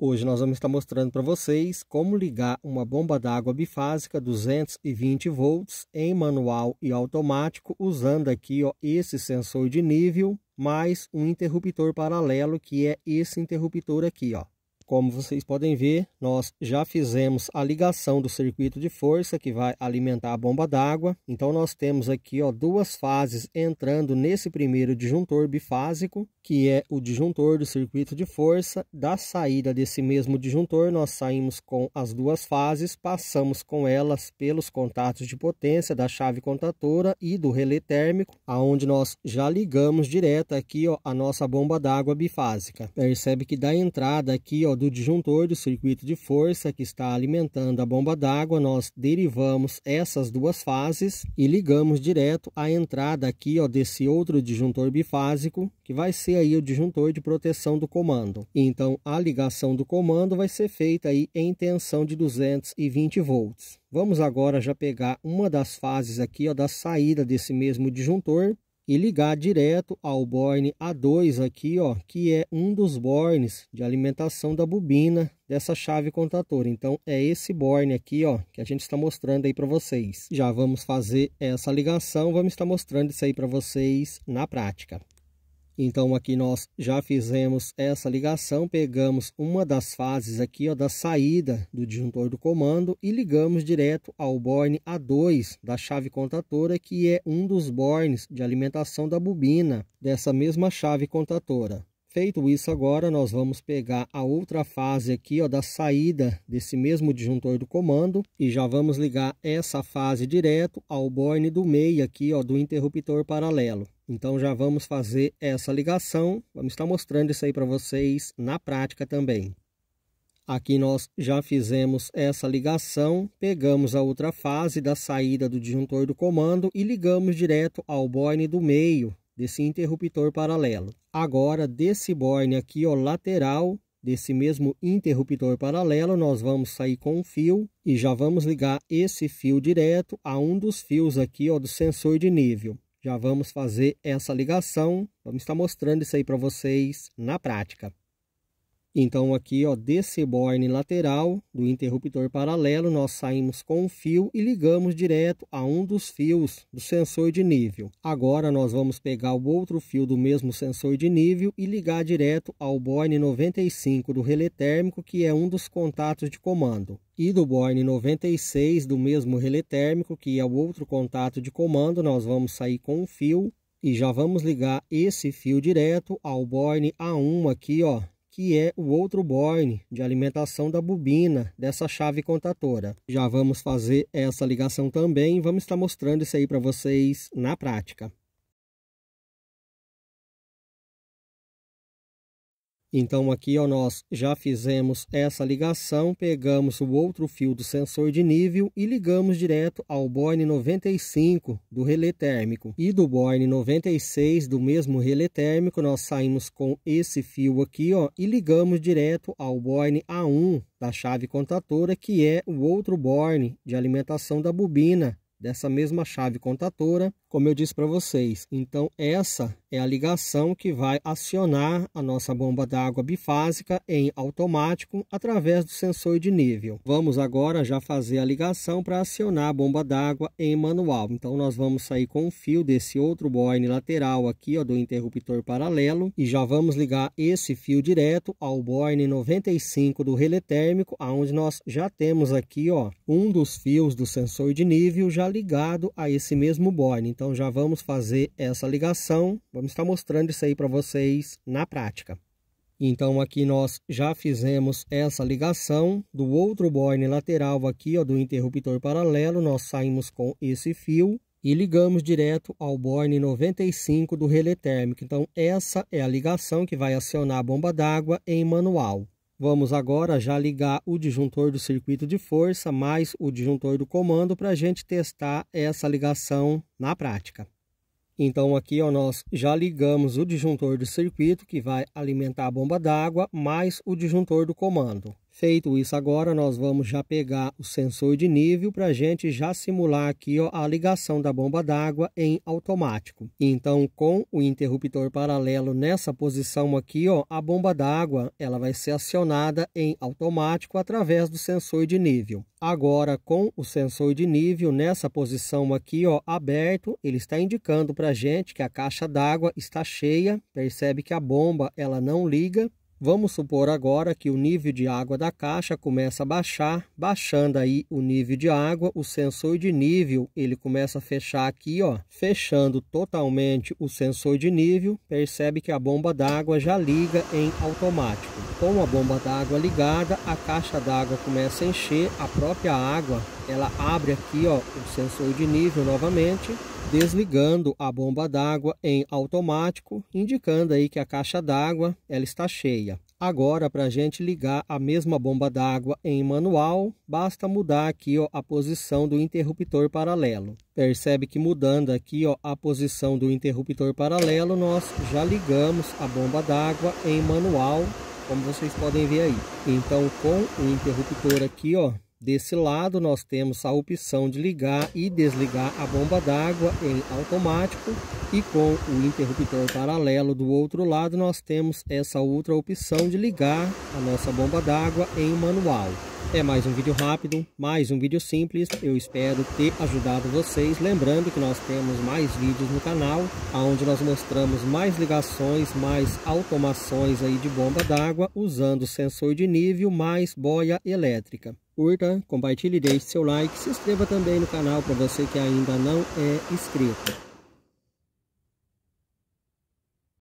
Hoje nós vamos estar mostrando para vocês como ligar uma bomba d'água bifásica 220 volts em manual e automático usando aqui ó, esse sensor de nível mais um interruptor paralelo que é esse interruptor aqui ó. Como vocês podem ver, nós já fizemos a ligação do circuito de força que vai alimentar a bomba d'água. Então nós temos aqui ó, duas fases entrando nesse primeiro disjuntor bifásico, que é o disjuntor do circuito de força. Da saída desse mesmo disjuntor, nós saímos com as duas fases, passamos com elas pelos contatos de potência da chave contatora e do relé térmico, aonde nós já ligamos direto aqui ó, a nossa bomba d'água bifásica. Percebe que da entrada aqui ó, do disjuntor do circuito de força que está alimentando a bomba d'água, nós derivamos essas duas fases e ligamos direto à entrada aqui ó, desse outro disjuntor bifásico, que vai ser aí o disjuntor de proteção do comando. Então, a ligação do comando vai ser feita aí em tensão de 220 volts. Vamos agora já pegar uma das fases aqui ó, da saída desse mesmo disjuntor e ligar direto ao borne A2 aqui, ó, que é um dos bornes de alimentação da bobina dessa chave contatora. Então é esse borne aqui, ó, que a gente está mostrando aí para vocês. Já vamos fazer essa ligação, vamos estar mostrando isso aí para vocês na prática. Então aqui nós já fizemos essa ligação, pegamos uma das fases aqui ó, da saída do disjuntor do comando e ligamos direto ao borne A2 da chave contatora, que é um dos bornes de alimentação da bobina dessa mesma chave contatora. Feito isso agora, nós vamos pegar a outra fase aqui ó, da saída desse mesmo disjuntor do comando e já vamos ligar essa fase direto ao borne do meio aqui ó, do interruptor paralelo. Então já vamos fazer essa ligação, vamos estar mostrando isso aí para vocês na prática também. Aqui nós já fizemos essa ligação, pegamos a outra fase da saída do disjuntor do comando e ligamos direto ao borne do meio desse interruptor paralelo. Agora, desse borne aqui, ó, lateral desse mesmo interruptor paralelo, nós vamos sair com um fio e já vamos ligar esse fio direto a um dos fios aqui, ó, do sensor de nível. Já vamos fazer essa ligação, vamos estar mostrando isso aí para vocês na prática. Então aqui, ó, desse borne lateral do interruptor paralelo, nós saímos com o fio e ligamos direto a um dos fios do sensor de nível. Agora nós vamos pegar o outro fio do mesmo sensor de nível e ligar direto ao borne 95 do relé térmico, que é um dos contatos de comando e do borne 96 do mesmo relé térmico, que é o outro contato de comando, nós vamos sair com o fio e já vamos ligar esse fio direto ao borne A1 aqui, ó, que é o outro borne de alimentação da bobina dessa chave contatora. Já vamos fazer essa ligação também, vamos estar mostrando isso aí para vocês na prática. Então aqui ó, nós já fizemos essa ligação, pegamos o outro fio do sensor de nível e ligamos direto ao borne 95 do relé térmico. E do borne 96 do mesmo relé térmico nós saímos com esse fio aqui ó, e ligamos direto ao borne A1 da chave contatora que é o outro borne de alimentação da bobina dessa mesma chave contatora, como eu disse para vocês. Então essa é a ligação que vai acionar a nossa bomba d'água bifásica em automático através do sensor de nível. Vamos agora já fazer a ligação para acionar a bomba d'água em manual. Então nós vamos sair com o fio desse outro borne lateral aqui ó, do interruptor paralelo e já vamos ligar esse fio direto ao borne 95 do relé térmico, aonde nós já temos aqui ó, um dos fios do sensor de nível já ligado a esse mesmo boiler. Então já vamos fazer essa ligação, vamos estar mostrando isso aí para vocês na prática. Então aqui nós já fizemos essa ligação do outro boiler lateral aqui, ó, do interruptor paralelo, nós saímos com esse fio e ligamos direto ao borne 95 do relé térmico. Então essa é a ligação que vai acionar a bomba d'água em manual. Vamos agora já ligar o disjuntor do circuito de força mais o disjuntor do comando para a gente testar essa ligação na prática. Então aqui ó, nós já ligamos o disjuntor do circuito que vai alimentar a bomba d'água mais o disjuntor do comando. Feito isso agora, nós vamos já pegar o sensor de nível para a gente já simular aqui ó, a ligação da bomba d'água em automático. Então, com o interruptor paralelo nessa posição aqui, ó, a bomba d'água ela vai ser acionada em automático através do sensor de nível. Agora, com o sensor de nível nessa posição aqui, ó, aberto, ele está indicando para a gente que a caixa d'água está cheia. Percebe que a bomba ela não liga Vamos supor agora que o nível de água da caixa começa a baixar, baixando aí o nível de água, o sensor de nível, ele começa a fechar aqui, ó, fechando totalmente o sensor de nível, percebe que a bomba d'água já liga em automático. Com a bomba d'água ligada, a caixa d'água começa a encher, a própria água, ela abre aqui, ó, o sensor de nível novamente, desligando a bomba d'água em automático, indicando aí que a caixa d'água ela está cheia. Agora, para a gente ligar a mesma bomba d'água em manual, basta mudar aqui ó, a posição do interruptor paralelo. Percebe que mudando aqui ó, a posição do interruptor paralelo, nós já ligamos a bomba d'água em manual, como vocês podem ver aí. Então, com o interruptor aqui, ó, Desse lado, nós temos a opção de ligar e desligar a bomba d'água em automático e com o interruptor paralelo do outro lado, nós temos essa outra opção de ligar a nossa bomba d'água em manual. É mais um vídeo rápido, mais um vídeo simples, eu espero ter ajudado vocês. Lembrando que nós temos mais vídeos no canal, onde nós mostramos mais ligações, mais automações aí de bomba d'água, usando sensor de nível, mais boia elétrica curta, compartilhe, deixe seu like, se inscreva também no canal para você que ainda não é inscrito.